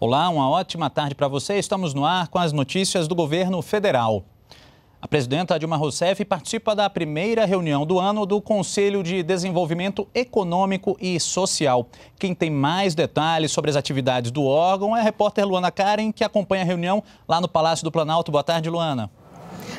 Olá, uma ótima tarde para você. Estamos no ar com as notícias do governo federal. A presidenta Dilma Rousseff participa da primeira reunião do ano do Conselho de Desenvolvimento Econômico e Social. Quem tem mais detalhes sobre as atividades do órgão é a repórter Luana Karen, que acompanha a reunião lá no Palácio do Planalto. Boa tarde, Luana.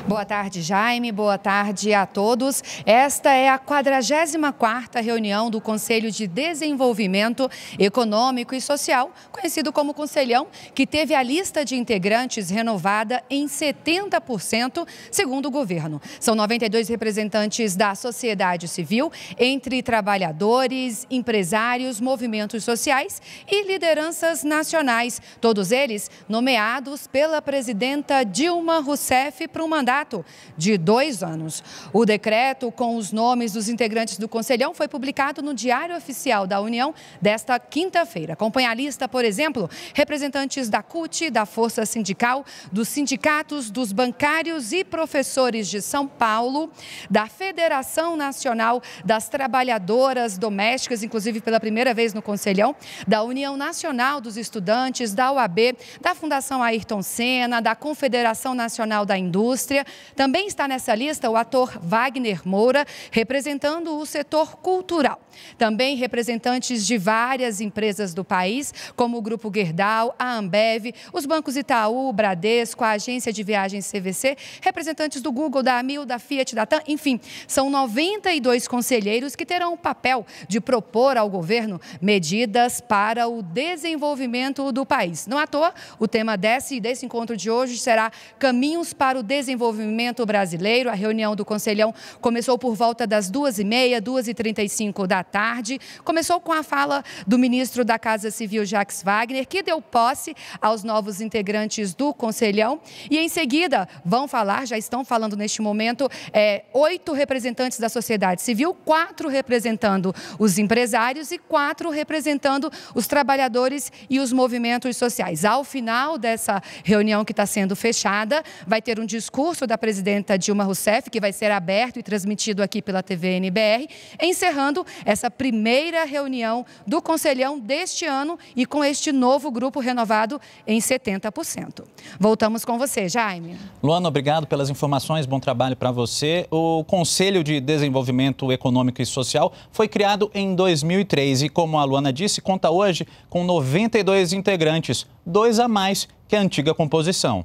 Boa tarde, Jaime. Boa tarde a todos. Esta é a 44ª reunião do Conselho de Desenvolvimento Econômico e Social, conhecido como Conselhão, que teve a lista de integrantes renovada em 70%, segundo o governo. São 92 representantes da sociedade civil, entre trabalhadores, empresários, movimentos sociais e lideranças nacionais, todos eles nomeados pela presidenta Dilma Rousseff para um mandato mandato de dois anos. O decreto com os nomes dos integrantes do Conselhão foi publicado no Diário Oficial da União desta quinta-feira. Acompanha a lista, por exemplo, representantes da CUT, da Força Sindical, dos sindicatos, dos bancários e professores de São Paulo, da Federação Nacional das Trabalhadoras Domésticas, inclusive pela primeira vez no Conselhão, da União Nacional dos Estudantes, da UAB, da Fundação Ayrton Senna, da Confederação Nacional da Indústria, também está nessa lista o ator Wagner Moura, representando o setor cultural. Também representantes de várias empresas do país, como o Grupo Gerdau, a Ambev, os bancos Itaú, Bradesco, a Agência de Viagens CVC, representantes do Google, da Amil, da Fiat, da TAM, enfim, são 92 conselheiros que terão o papel de propor ao governo medidas para o desenvolvimento do país. Não à toa, o tema desse, desse encontro de hoje será Caminhos para o Desenvolvimento Desenvolvimento Brasileiro. A reunião do Conselhão começou por volta das 2h30, 2h35 da tarde. Começou com a fala do ministro da Casa Civil, Jacques Wagner, que deu posse aos novos integrantes do Conselhão. E em seguida vão falar, já estão falando neste momento, é, oito representantes da sociedade civil, quatro representando os empresários e quatro representando os trabalhadores e os movimentos sociais. Ao final dessa reunião que está sendo fechada, vai ter um discurso da presidenta Dilma Rousseff, que vai ser aberto e transmitido aqui pela TV NBR, encerrando essa primeira reunião do Conselhão deste ano e com este novo grupo renovado em 70%. Voltamos com você, Jaime. Luana, obrigado pelas informações, bom trabalho para você. O Conselho de Desenvolvimento Econômico e Social foi criado em 2003 e, como a Luana disse, conta hoje com 92 integrantes, dois a mais que a antiga composição.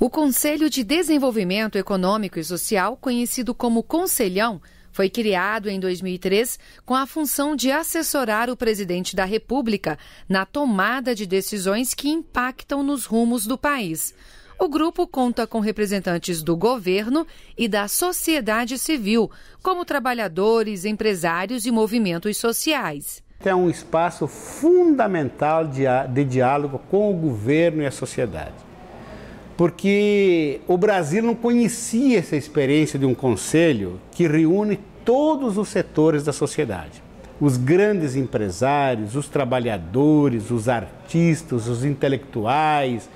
O Conselho de Desenvolvimento Econômico e Social, conhecido como Conselhão, foi criado em 2003 com a função de assessorar o presidente da República na tomada de decisões que impactam nos rumos do país. O grupo conta com representantes do governo e da sociedade civil, como trabalhadores, empresários e movimentos sociais. É um espaço fundamental de, de diálogo com o governo e a sociedade porque o Brasil não conhecia essa experiência de um conselho que reúne todos os setores da sociedade. Os grandes empresários, os trabalhadores, os artistas, os intelectuais,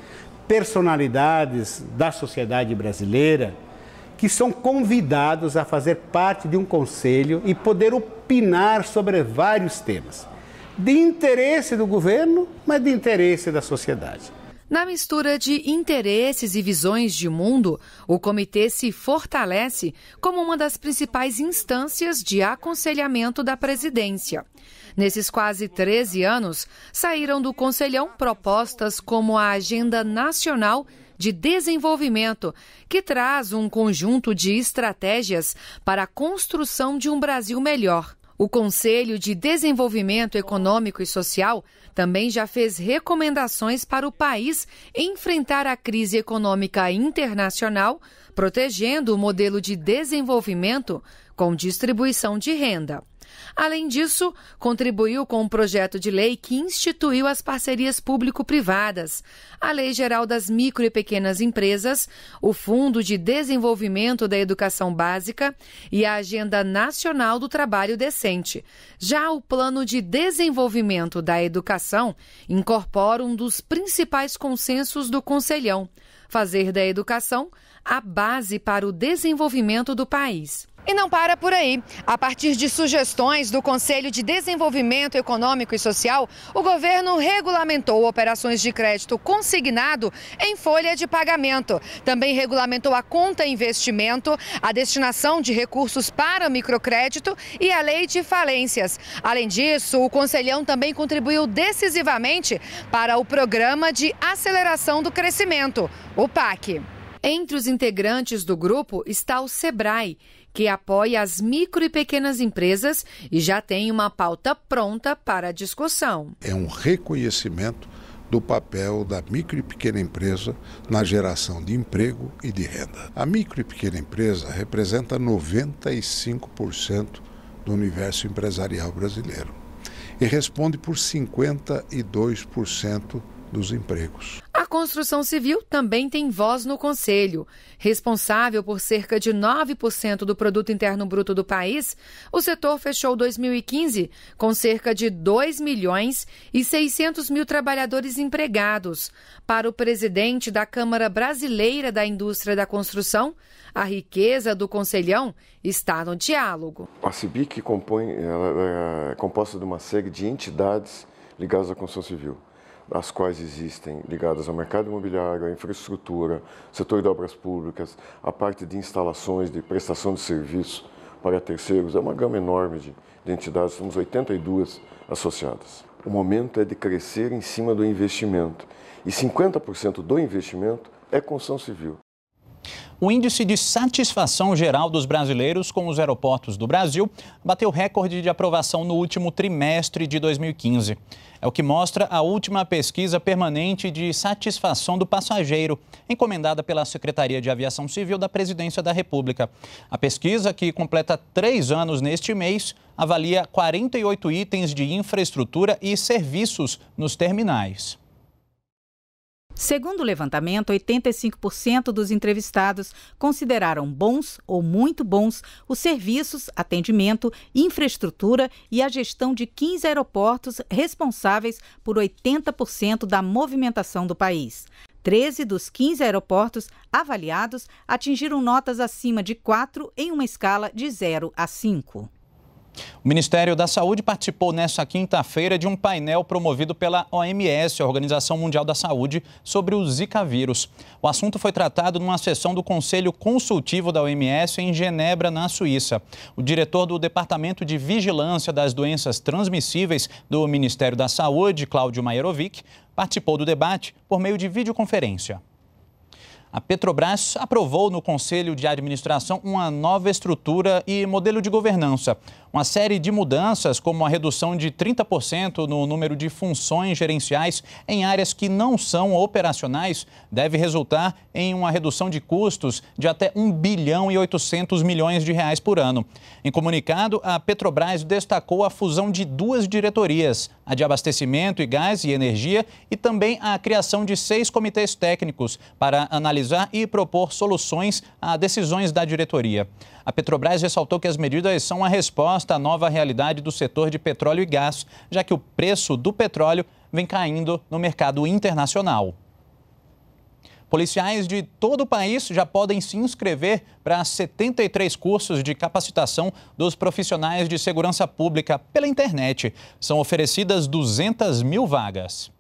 personalidades da sociedade brasileira que são convidados a fazer parte de um conselho e poder opinar sobre vários temas, de interesse do governo, mas de interesse da sociedade. Na mistura de interesses e visões de mundo, o comitê se fortalece como uma das principais instâncias de aconselhamento da presidência. Nesses quase 13 anos, saíram do conselhão propostas como a Agenda Nacional de Desenvolvimento, que traz um conjunto de estratégias para a construção de um Brasil melhor. O Conselho de Desenvolvimento Econômico e Social também já fez recomendações para o país enfrentar a crise econômica internacional, protegendo o modelo de desenvolvimento com distribuição de renda. Além disso, contribuiu com um projeto de lei que instituiu as parcerias público-privadas, a Lei Geral das Micro e Pequenas Empresas, o Fundo de Desenvolvimento da Educação Básica e a Agenda Nacional do Trabalho Decente. Já o Plano de Desenvolvimento da Educação incorpora um dos principais consensos do Conselhão: fazer da educação a base para o desenvolvimento do país. E não para por aí. A partir de sugestões do Conselho de Desenvolvimento Econômico e Social, o governo regulamentou operações de crédito consignado em folha de pagamento. Também regulamentou a conta investimento, a destinação de recursos para microcrédito e a lei de falências. Além disso, o Conselhão também contribuiu decisivamente para o Programa de Aceleração do Crescimento, o PAC. Entre os integrantes do grupo está o SEBRAE que apoia as micro e pequenas empresas e já tem uma pauta pronta para a discussão. É um reconhecimento do papel da micro e pequena empresa na geração de emprego e de renda. A micro e pequena empresa representa 95% do universo empresarial brasileiro e responde por 52% dos empregos. A construção civil também tem voz no Conselho. Responsável por cerca de 9% do produto interno bruto do país, o setor fechou 2015 com cerca de 2 milhões e 600 mil trabalhadores empregados. Para o presidente da Câmara Brasileira da Indústria da Construção, a riqueza do conselhão está no diálogo. A CIBIC compõe, ela é composta de uma série de entidades ligadas à construção civil as quais existem, ligadas ao mercado imobiliário, à infraestrutura, setor de obras públicas, a parte de instalações, de prestação de serviço para terceiros, é uma gama enorme de, de entidades, somos 82 associadas. O momento é de crescer em cima do investimento. E 50% do investimento é construção civil. O índice de satisfação geral dos brasileiros com os aeroportos do Brasil bateu recorde de aprovação no último trimestre de 2015. É o que mostra a última pesquisa permanente de satisfação do passageiro, encomendada pela Secretaria de Aviação Civil da Presidência da República. A pesquisa, que completa três anos neste mês, avalia 48 itens de infraestrutura e serviços nos terminais. Segundo o levantamento, 85% dos entrevistados consideraram bons ou muito bons os serviços, atendimento, infraestrutura e a gestão de 15 aeroportos responsáveis por 80% da movimentação do país. 13 dos 15 aeroportos avaliados atingiram notas acima de 4 em uma escala de 0 a 5. O Ministério da Saúde participou nesta quinta-feira de um painel promovido pela OMS, a Organização Mundial da Saúde, sobre o Zika vírus. O assunto foi tratado numa sessão do Conselho Consultivo da OMS em Genebra, na Suíça. O diretor do Departamento de Vigilância das Doenças Transmissíveis do Ministério da Saúde, Cláudio Majerovic, participou do debate por meio de videoconferência. A Petrobras aprovou no Conselho de Administração uma nova estrutura e modelo de governança. Uma série de mudanças, como a redução de 30% no número de funções gerenciais em áreas que não são operacionais, deve resultar em uma redução de custos de até 1 bilhão e 800 milhões de reais por ano. Em comunicado, a Petrobras destacou a fusão de duas diretorias, a de abastecimento e gás e energia e também a criação de seis comitês técnicos para analisar e propor soluções a decisões da diretoria. A Petrobras ressaltou que as medidas são a resposta à nova realidade do setor de petróleo e gás, já que o preço do petróleo vem caindo no mercado internacional. Policiais de todo o país já podem se inscrever para 73 cursos de capacitação dos profissionais de segurança pública pela internet. São oferecidas 200 mil vagas.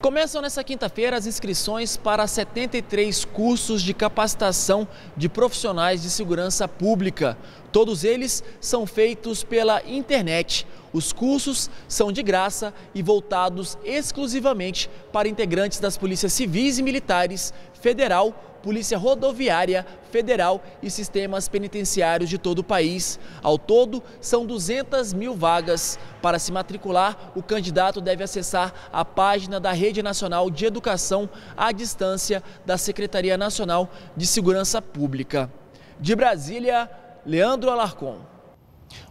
Começam nesta quinta-feira as inscrições para 73 cursos de capacitação de profissionais de segurança pública. Todos eles são feitos pela internet. Os cursos são de graça e voltados exclusivamente para integrantes das polícias civis e militares, federal Polícia Rodoviária Federal e sistemas penitenciários de todo o país. Ao todo, são 200 mil vagas. Para se matricular, o candidato deve acessar a página da Rede Nacional de Educação à distância da Secretaria Nacional de Segurança Pública. De Brasília, Leandro Alarcon.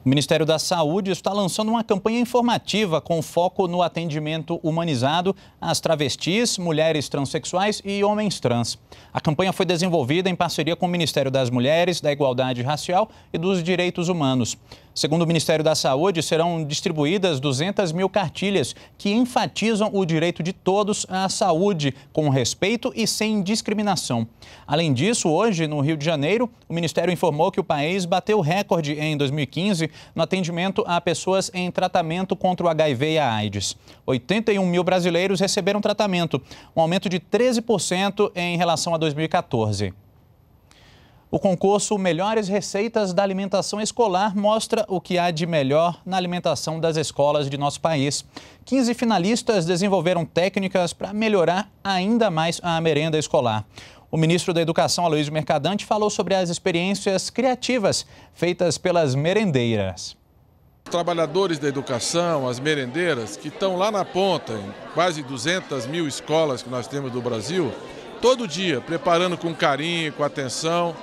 O Ministério da Saúde está lançando uma campanha informativa com foco no atendimento humanizado às travestis, mulheres transexuais e homens trans. A campanha foi desenvolvida em parceria com o Ministério das Mulheres, da Igualdade Racial e dos Direitos Humanos. Segundo o Ministério da Saúde, serão distribuídas 200 mil cartilhas que enfatizam o direito de todos à saúde, com respeito e sem discriminação. Além disso, hoje, no Rio de Janeiro, o Ministério informou que o país bateu recorde em 2015 no atendimento a pessoas em tratamento contra o HIV e a AIDS. 81 mil brasileiros receberam tratamento, um aumento de 13% em relação a 2014. O concurso Melhores Receitas da Alimentação Escolar mostra o que há de melhor na alimentação das escolas de nosso país. 15 finalistas desenvolveram técnicas para melhorar ainda mais a merenda escolar. O ministro da Educação, Aloysio Mercadante, falou sobre as experiências criativas feitas pelas merendeiras. Os trabalhadores da educação, as merendeiras, que estão lá na ponta, em quase 200 mil escolas que nós temos do Brasil, todo dia, preparando com carinho, com atenção,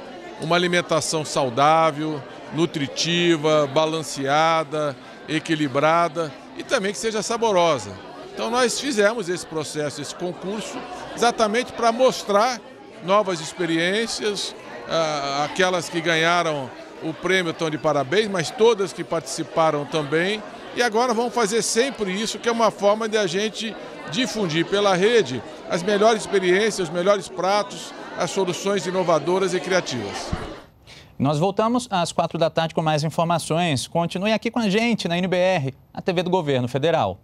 uma alimentação saudável, nutritiva, balanceada, equilibrada e também que seja saborosa. Então nós fizemos esse processo, esse concurso, exatamente para mostrar novas experiências, ah, aquelas que ganharam o prêmio estão de parabéns, mas todas que participaram também. E agora vamos fazer sempre isso, que é uma forma de a gente difundir pela rede as melhores experiências, os melhores pratos, as soluções inovadoras e criativas. Nós voltamos às quatro da tarde com mais informações. Continue aqui com a gente na NBR, a TV do Governo Federal.